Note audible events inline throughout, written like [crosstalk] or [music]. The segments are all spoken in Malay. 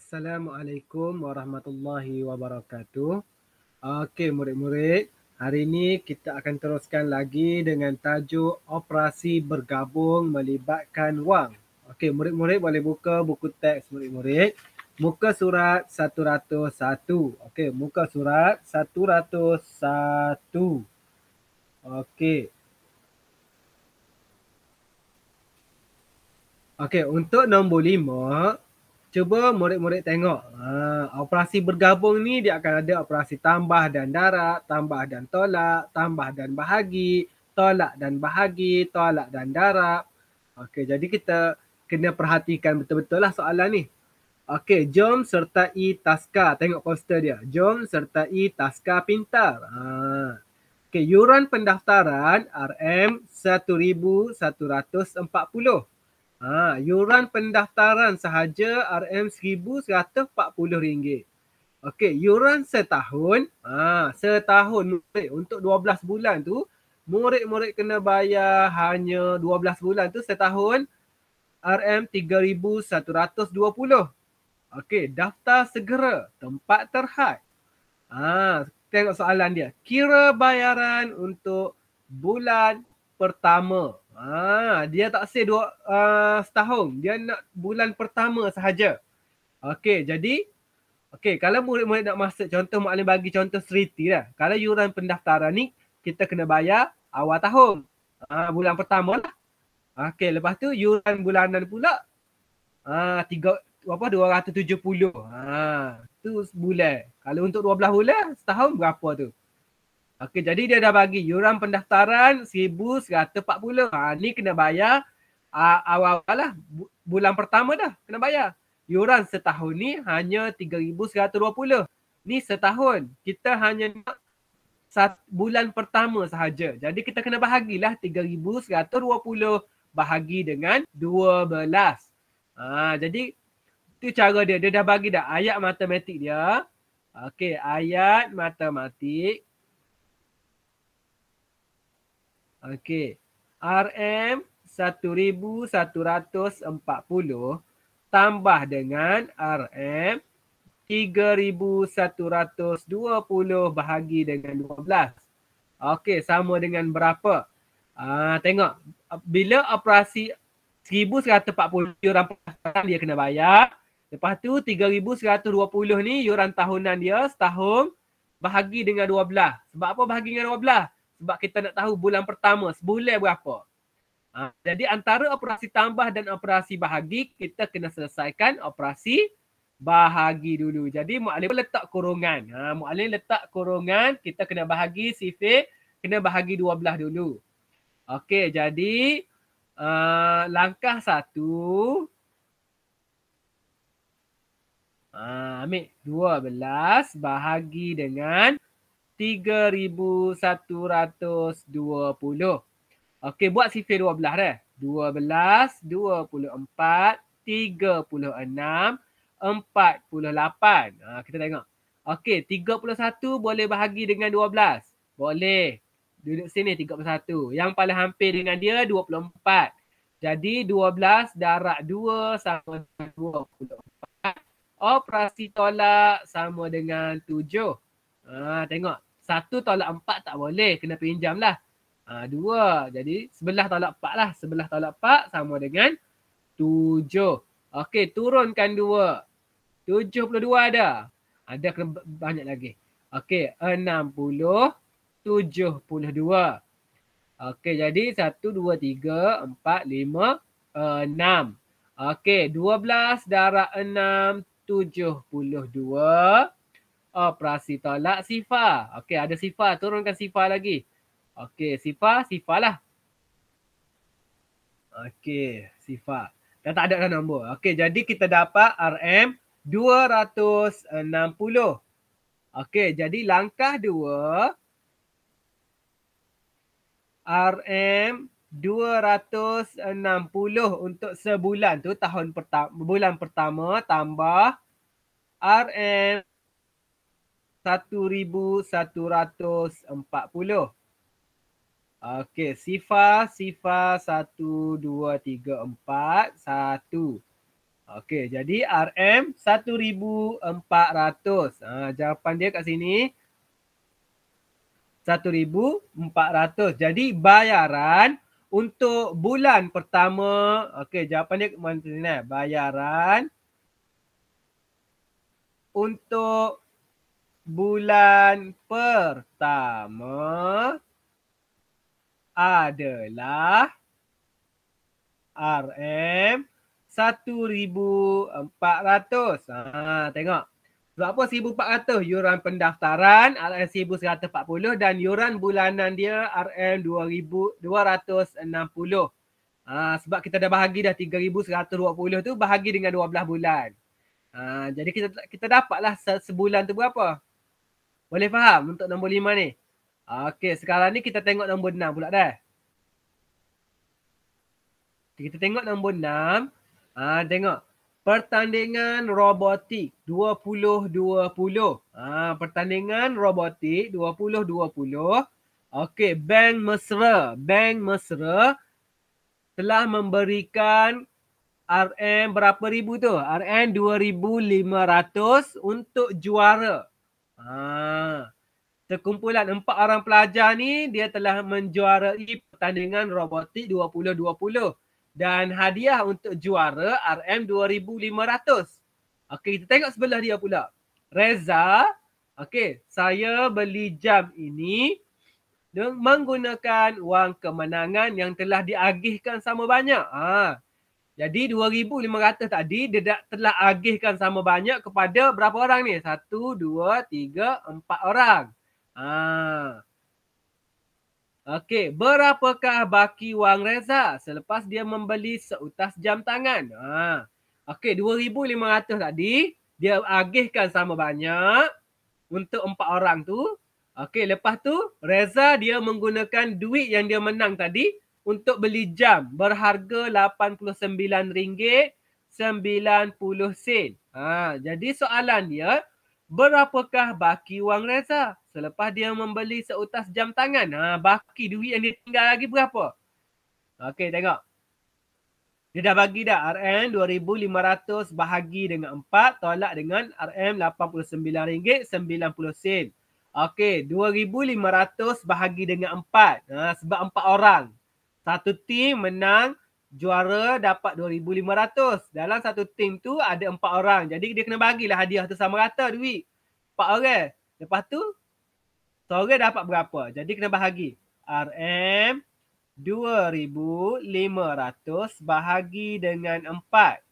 Assalamualaikum warahmatullahi wabarakatuh. Okey murid-murid, hari ini kita akan teruskan lagi dengan tajuk operasi bergabung melibatkan wang. Okey murid-murid boleh buka buku teks murid-murid. Muka surat 101. Okey, muka surat 101. Okey. Okey, untuk nombor 5 cuba murid-murid tengok ha, operasi bergabung ni dia akan ada operasi tambah dan darat, tambah dan tolak, tambah dan bahagi, tolak dan bahagi, tolak dan darat. Okey, jadi kita kena perhatikan betul-betul lah soalan ni. Okey, jom sertai taska. Tengok poster dia. Jom sertai taska pintar. Ha. Okey, yuran pendaftaran RM1,140. Ha, yuran pendaftaran sahaja RM1,140. Okey, yuran setahun. Ha, setahun murid. Untuk 12 bulan tu, murid-murid kena bayar hanya 12 bulan tu setahun RM3,120. Okey, daftar segera. Tempat terhad. Ha, tengok soalan dia. Kira bayaran untuk bulan pertama. Ah, dia tak say dua uh, setahun. Dia nak bulan pertama sahaja. Okey, jadi okey, kalau murid-murid nak masuk contoh Mak bagi contoh Seriti lah. Kalau yuran pendaftaran ni kita kena bayar awal tahun. Ah, bulan pertama lah. Okey, lepas tu yuran bulanan pula ah uh, 3 apa 270. Ah, uh, tu sebulan. Kalau untuk 12 bulan setahun berapa tu? 3 Okey jadi dia dah bagi yuran pendaftaran 1140. Ha ni kena bayar awal-awal lah bulan pertama dah kena bayar. Yuran setahun ni hanya 3120. Ni setahun. Kita hanya nak bulan pertama sahaja. Jadi kita kena bahagilah 3120 bahagi dengan 12. Ha jadi tu cara dia. Dia dah bagi dah ayat matematik dia. Okey ayat matematik Okey. RM1140 tambah dengan RM3120 bahagi dengan 12. Okey, sama dengan berapa? Ah, tengok. Bila operasi 1140 yuran pendapatan dia kena bayar. Lepas tu 3120 ni yuran tahunan dia setahun bahagi dengan 12. Sebab apa bahagi dengan 12? sebab kita nak tahu bulan pertama sebulan berapa. Ha, jadi antara operasi tambah dan operasi bahagi kita kena selesaikan operasi bahagi dulu. Jadi mu'alif letak kurungan. Ha, mu'alif letak kurungan kita kena bahagi sifir kena bahagi dua belah dulu. Okey jadi uh, langkah satu Ah, ambil belas bahagi dengan 3120. Okey, buat sifir 12 dah. 12, 24, 36, 42, 43, 44, 45, 46, 47, 48, 49, 50. Ha, kita tengok. Okey, 31 boleh bahagi dengan 12. Boleh. Duduk sini 31. Yang paling hampir dengan dia 24. Jadi 12 darab 2 sama dengan 24. Operasi tolak sama dengan tujuh. Ha, tengok satu tolak empat tak boleh, kena pinjam lah. Ha, dua, jadi sebelah tolak empat lah. Sebelah tolak empat sama dengan tujuh. Okey, turunkan dua. Tujuh puluh dua ada. Ada kena banyak lagi. Okey, enam puluh tujuh puluh dua. Okey, jadi satu, dua, tiga, empat, lima, enam. Okey, dua belas darah enam tujuh puluh dua. Okey operasi tolak sifa. Okey, ada sifa, turunkan sifa lagi. Okey, sifa, sifa lah. Okey, sifa. Dah tak ada dah nombor. Okey, jadi kita dapat RM 260. Okey, jadi langkah dua RM 260 untuk sebulan tu tahun pertama bulan pertama tambah RM 1140. Okey, sifa sifa 12341. Okey, jadi RM 1400. Ha jawapan dia kat sini 1400. Jadi bayaran untuk bulan pertama, okey jawapan dia mana ni? Eh. Bayaran untuk bulan pertama adalah RM1,400. Ha, tengok. Sebab apa 1,400 yuran pendaftaran RM1,140 dan yuran bulanan dia RM2,260. Ha, sebab kita dah bahagi dah 3,120 tu bahagi dengan 12 bulan. Ha, jadi kita kita dapatlah sebulan tu berapa? Boleh faham untuk nombor lima ni? Okey, sekarang ni kita tengok nombor enam pula dah. Kita tengok nombor enam. Ha, tengok. Pertandingan robotik 20-20. Ha, pertandingan robotik 20-20. Okey, Bank Mesra. Bank Mesra telah memberikan RM berapa ribu tu? RM 2,500 untuk juara. Ha. Terkumpulan lah, empat orang pelajar ni dia telah menjuarai pertandingan robotik 2020 dan hadiah untuk juara RM2500. Okey, kita tengok sebelah dia pula. Reza, okey, saya beli jam ini menggunakan wang kemenangan yang telah diagihkan sama banyak. Ha. Jadi 2,500 tadi dia dah, telah agihkan sama banyak kepada berapa orang ni? Satu, dua, tiga, empat orang. Ah, Okey, berapakah baki wang Reza selepas dia membeli seutas jam tangan? Ah, Okey, 2,500 tadi dia agihkan sama banyak untuk empat orang tu. Okey, lepas tu Reza dia menggunakan duit yang dia menang tadi untuk beli jam berharga RM89.90. Ha, jadi soalan dia, berapakah baki wang Reza selepas dia membeli seutas jam tangan? Ha, baki duit yang dia tinggal lagi berapa? Okey, tengok. Dia dah bagi dah RM2,500 bahagi dengan 4 tolak dengan RM89.90. Okey, 2,500 bahagi dengan 4. Ha, sebab 4 orang satu tim menang juara dapat 2500 dalam satu tim tu ada empat orang jadi dia kena bagilah hadiah tu sama rata duit empat orang lepas tu sore dapat berapa jadi kena bahagi RM 2500 bahagi dengan empat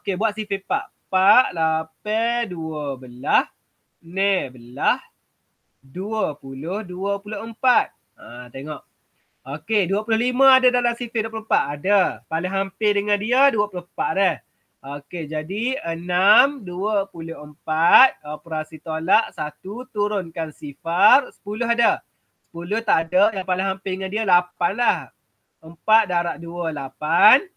okey buat si pepak 4 lapan dua belah ne belah dua puluh dua puluh empat. Ha, tengok. Okey, 25 ada dalam sifir 24? Ada. Paling hampir dengan dia 24 dah. Okey, jadi 6, 24, operasi tolak, 1, turunkan sifar, 10 ada. 10 tak ada, yang paling hampir dengan dia 8 lah. 4, darat 2, 8.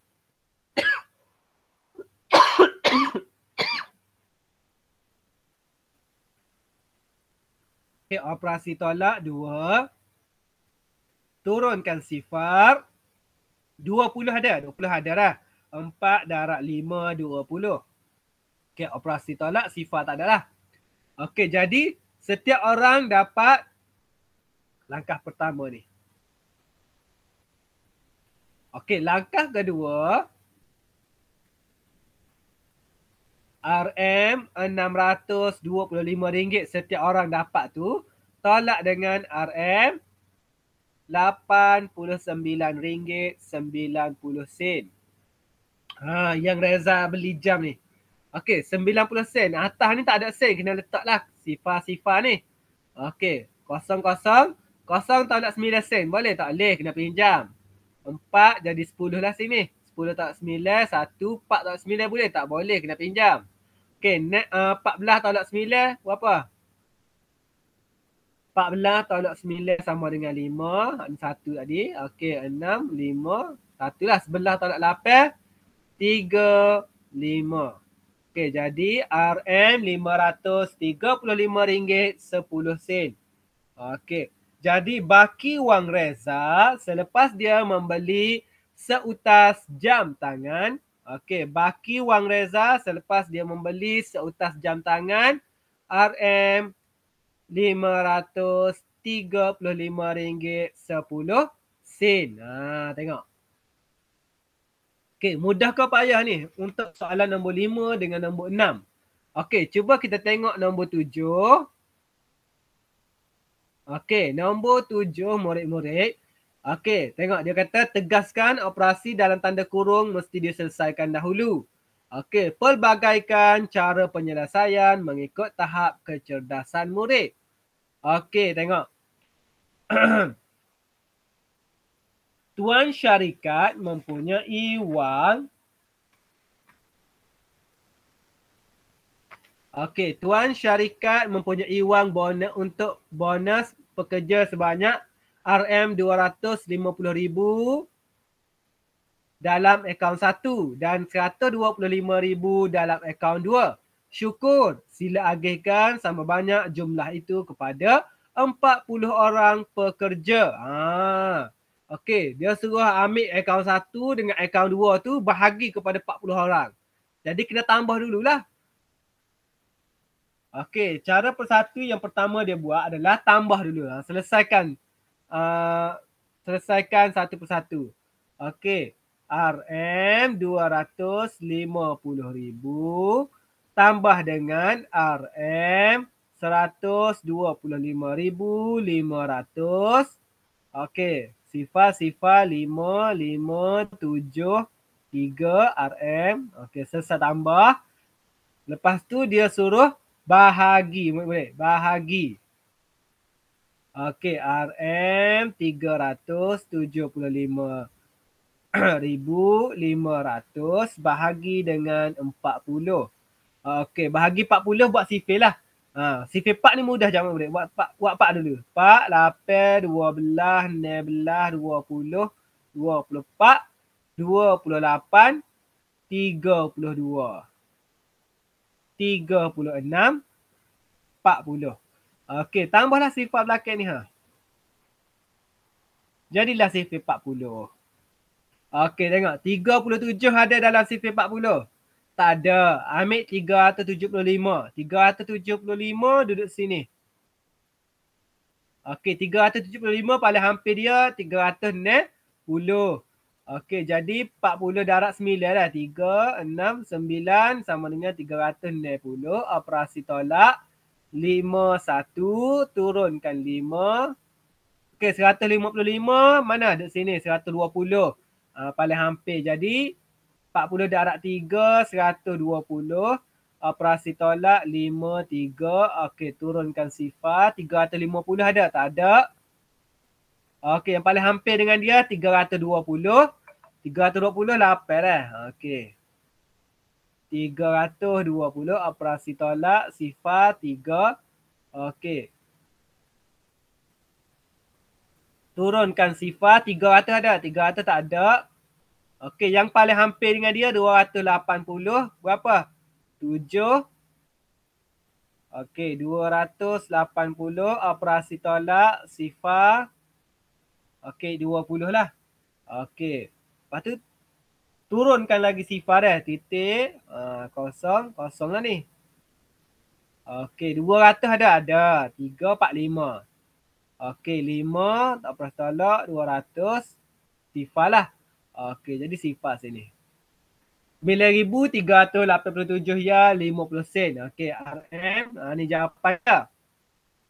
Okey, operasi tolak, 2 turunkan sifar 20 ada 20 ada dah 4 darab 5 20 Okey operasi tolak sifar tak ada lah Okey jadi setiap orang dapat langkah pertama ni Okey langkah kedua RM RM625 setiap orang dapat tu tolak dengan RM RM89.90. Ha, yang Reza beli jam ni. Okey, 90 sen. Atas ni tak ada sen. Kena letaklah sifar-sifar ni. Okey, kosong-kosong. Kosong tak nak 9 sen. Boleh tak? Boleh. Kena pinjam. 4 jadi 10 lah sini. 10 tak 9. 1, 4 tak 9 boleh? Tak boleh. Kena pinjam. Okey, uh, eh, 14 tak nak 9. Berapa? 14 tolak 9 sama dengan 5. 1 tadi. Okey, 6, 5, 1 lah. 11 tolak 8, 3, 5. Okey, jadi RM535.10 sen. Okey, jadi baki wang Reza selepas dia membeli seutas jam tangan. Okey, baki wang Reza selepas dia membeli seutas jam tangan RM RM535.10 sen. Ha, tengok. okay mudah ke payah ni untuk soalan nombor 5 dengan nombor 6? Okay, cuba kita tengok nombor 7. Okay, nombor 7 murid-murid. Okey, tengok dia kata tegaskan operasi dalam tanda kurung mesti diselesaikan dahulu. Okey, pelbagaikan cara penyelesaian mengikut tahap kecerdasan murid. Okey, tengok. [clears throat] Tuan syarikat mempunyai wang. Okey, tuan syarikat mempunyai wang bonus untuk bonus pekerja sebanyak RM250,000 dalam akaun satu dan 125,000 dalam akaun syukur. Sila agihkan sama banyak jumlah itu kepada 40 orang pekerja. Ha. Okey, dia suruh ambil akaun satu dengan akaun dua tu bahagi kepada 40 orang. Jadi kena tambah dululah. Okey, cara persatu yang pertama dia buat adalah tambah dulu. Ha. Selesaikan uh, selesaikan satu persatu. Okey, RM250,000 tambah dengan RM125,500. Okey, sifar sifar 5573 RM. Okey, selesai tambah. Lepas tu dia suruh bahagi, boleh, boleh bahagi. Okey, RM375,500. bahagi dengan 40. Okey, bahagi 40 buat sifir lah. Ha, sifir 4 ni mudah jangan boleh. Buat 4, buat Pak, dulu. puluh lapan, tiga puluh dua, tiga puluh enam, Pak puluh. Okey, tambahlah sifar belakang ni ha. Jadilah sifir 40. Okey, tengok. tiga puluh tujuh ada dalam sifir 40. Tak ada. Ambil 375. 375 duduk sini. Okey, 375 paling hampir dia 360. Okey, jadi 40 darab 9 lah. 3, 6, 9 sama dengan 360. Operasi tolak. 5, 1. Turunkan 5. Okey, 155 mana? duduk sini, 120. Uh, ah, paling hampir. Jadi, 40 darab 3, 120. Operasi tolak 5, 3. Okey, turunkan sifar. 350 ada? Tak ada. Okey, yang paling hampir dengan dia 320. 320 lapar eh. Okey. 320 operasi ah, tolak sifar 3. Okey. Turunkan sifar 300 ada? 300 tak ada. Okey, yang paling hampir dengan dia 280. Berapa? 7. Okey, 280 operasi tolak sifar. Okey, 20 lah. Okey. Lepas tu turunkan lagi sifar eh. Titik uh, kosong. Kosong lah ni. Okey, 200 ada? Ada. 3, 4, 5. Okey, 5 operasi perlu tolak, 200 sifar lah. Okey, jadi sifar sini. 9,387 ya 50 sen. Okey, RM. Uh, ah, ni jawapan dah.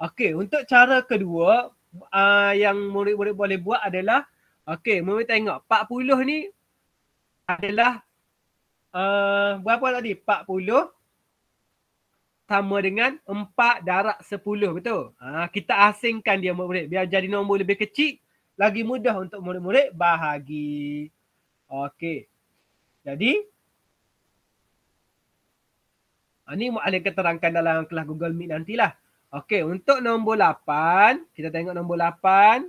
Okey, untuk cara kedua uh, yang murid-murid boleh buat adalah Okey, murid tengok 40 ni adalah uh, berapa tadi? 40 sama dengan 4 darab 10, betul? Uh, kita asingkan dia murid-murid. Biar jadi nombor lebih kecil, lagi mudah untuk murid-murid bahagi. Okey. Jadi ini ah, Mu'alim akan terangkan dalam kelas Google Meet nantilah. Okey, untuk nombor 8, kita tengok nombor 8.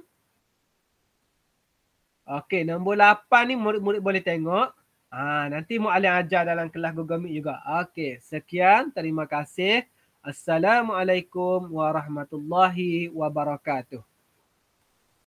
Okey, nombor 8 ni murid-murid boleh tengok. Ah, nanti Mu'alim ajar dalam kelas Google Meet juga. Okey, sekian. Terima kasih. Assalamualaikum warahmatullahi wabarakatuh.